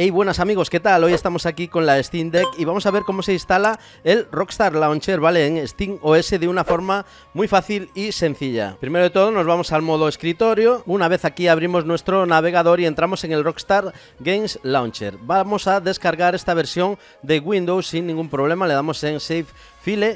Hey, buenas amigos, ¿qué tal? Hoy estamos aquí con la Steam Deck y vamos a ver cómo se instala el Rockstar Launcher, ¿vale? En Steam OS de una forma muy fácil y sencilla. Primero de todo nos vamos al modo escritorio. Una vez aquí abrimos nuestro navegador y entramos en el Rockstar Games Launcher. Vamos a descargar esta versión de Windows sin ningún problema. Le damos en Save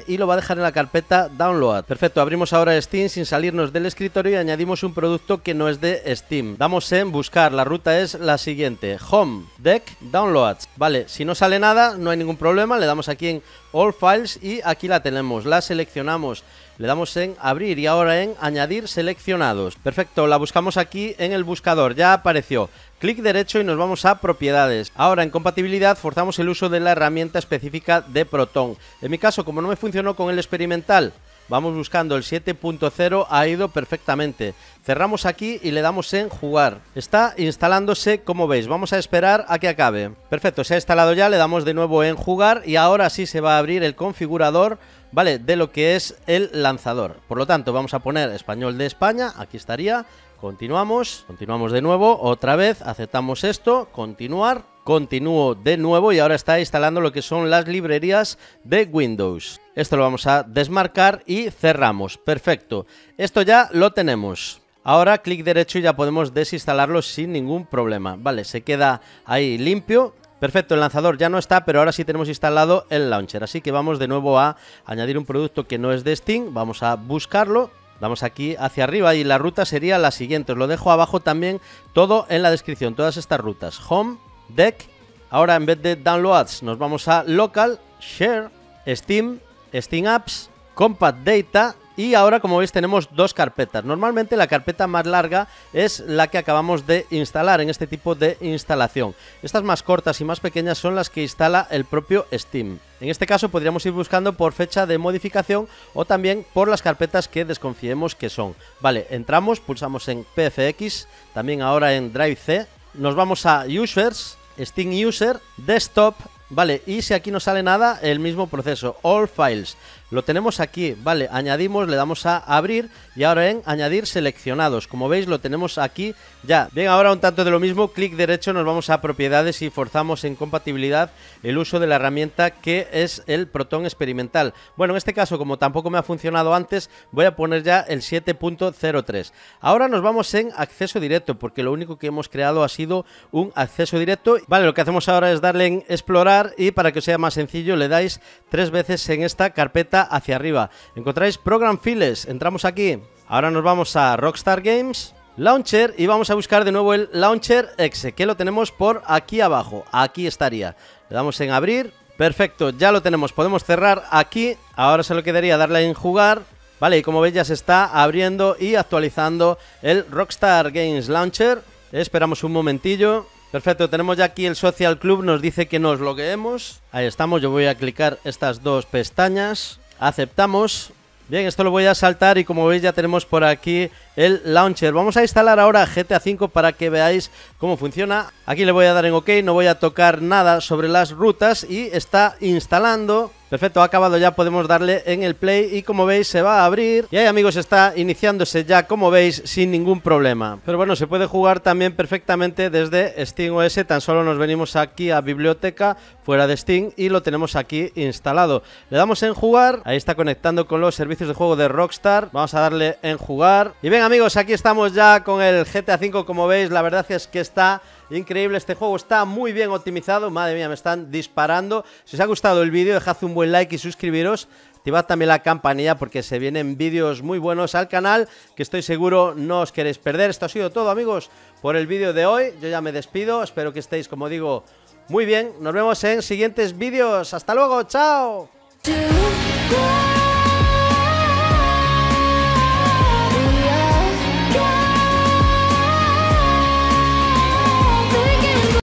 y lo va a dejar en la carpeta Download. Perfecto, abrimos ahora Steam sin salirnos del escritorio y añadimos un producto que no es de Steam. Damos en buscar, la ruta es la siguiente, Home, Deck, Downloads. Vale, si no sale nada, no hay ningún problema, le damos aquí en All Files y aquí la tenemos, la seleccionamos, le damos en Abrir y ahora en Añadir seleccionados. Perfecto, la buscamos aquí en el buscador, ya apareció. Clic derecho y nos vamos a propiedades. Ahora en compatibilidad forzamos el uso de la herramienta específica de Proton. En mi caso, como no me funcionó con el experimental, vamos buscando el 7.0, ha ido perfectamente. Cerramos aquí y le damos en jugar. Está instalándose como veis, vamos a esperar a que acabe. Perfecto, se ha instalado ya, le damos de nuevo en jugar y ahora sí se va a abrir el configurador ¿vale? De lo que es el lanzador. Por lo tanto, vamos a poner español de España, aquí estaría. Continuamos, continuamos de nuevo, otra vez, aceptamos esto, continuar, continúo de nuevo y ahora está instalando lo que son las librerías de Windows. Esto lo vamos a desmarcar y cerramos. Perfecto. Esto ya lo tenemos. Ahora clic derecho y ya podemos desinstalarlo sin ningún problema. Vale, se queda ahí limpio. Perfecto, el lanzador ya no está, pero ahora sí tenemos instalado el launcher. Así que vamos de nuevo a añadir un producto que no es de Steam. Vamos a buscarlo vamos aquí hacia arriba y la ruta sería la siguiente. Os lo dejo abajo también todo en la descripción, todas estas rutas. Home, Deck, ahora en vez de Downloads nos vamos a Local, Share, Steam, Steam Apps, Compact Data y ahora como veis tenemos dos carpetas. Normalmente la carpeta más larga es la que acabamos de instalar en este tipo de instalación. Estas más cortas y más pequeñas son las que instala el propio Steam. En este caso podríamos ir buscando por fecha de modificación o también por las carpetas que desconfiemos que son. Vale, entramos, pulsamos en PFX, también ahora en Drive C, nos vamos a Users, Steam User, Desktop, vale, y si aquí no sale nada, el mismo proceso, All Files. Lo tenemos aquí, vale, añadimos, le damos a abrir y ahora en añadir seleccionados. Como veis lo tenemos aquí ya. Bien, ahora un tanto de lo mismo, clic derecho, nos vamos a propiedades y forzamos en compatibilidad el uso de la herramienta que es el Proton experimental. Bueno, en este caso como tampoco me ha funcionado antes, voy a poner ya el 7.03. Ahora nos vamos en acceso directo porque lo único que hemos creado ha sido un acceso directo. Vale, lo que hacemos ahora es darle en explorar y para que os sea más sencillo le dais tres veces en esta carpeta hacia arriba. Encontráis Program Files, entramos aquí. Ahora nos vamos a Rockstar Games, Launcher y vamos a buscar de nuevo el Launcher Exe, que lo tenemos por aquí abajo, aquí estaría. Le damos en abrir, perfecto, ya lo tenemos, podemos cerrar aquí. Ahora se lo quedaría darle en jugar Vale, y como veis ya se está abriendo y actualizando el Rockstar Games Launcher. Esperamos un momentillo. Perfecto, tenemos ya aquí el Social Club, nos dice que nos logueemos. Ahí estamos, yo voy a clicar estas dos pestañas aceptamos. Bien, esto lo voy a saltar y como veis ya tenemos por aquí el launcher. Vamos a instalar ahora GTA 5 para que veáis cómo funciona. Aquí le voy a dar en OK, no voy a tocar nada sobre las rutas y está instalando Perfecto, ha acabado ya, podemos darle en el play y como veis se va a abrir. Y ahí amigos está iniciándose ya, como veis, sin ningún problema. Pero bueno, se puede jugar también perfectamente desde SteamOS, tan solo nos venimos aquí a biblioteca fuera de Steam y lo tenemos aquí instalado. Le damos en jugar, ahí está conectando con los servicios de juego de Rockstar, vamos a darle en jugar. Y ven amigos, aquí estamos ya con el GTA V, como veis, la verdad es que está Increíble, este juego está muy bien optimizado. Madre mía, me están disparando. Si os ha gustado el vídeo, dejad un buen like y suscribiros. Activad también la campanilla porque se vienen vídeos muy buenos al canal que estoy seguro no os queréis perder. Esto ha sido todo, amigos, por el vídeo de hoy. Yo ya me despido. Espero que estéis, como digo, muy bien. Nos vemos en siguientes vídeos. Hasta luego. Chao.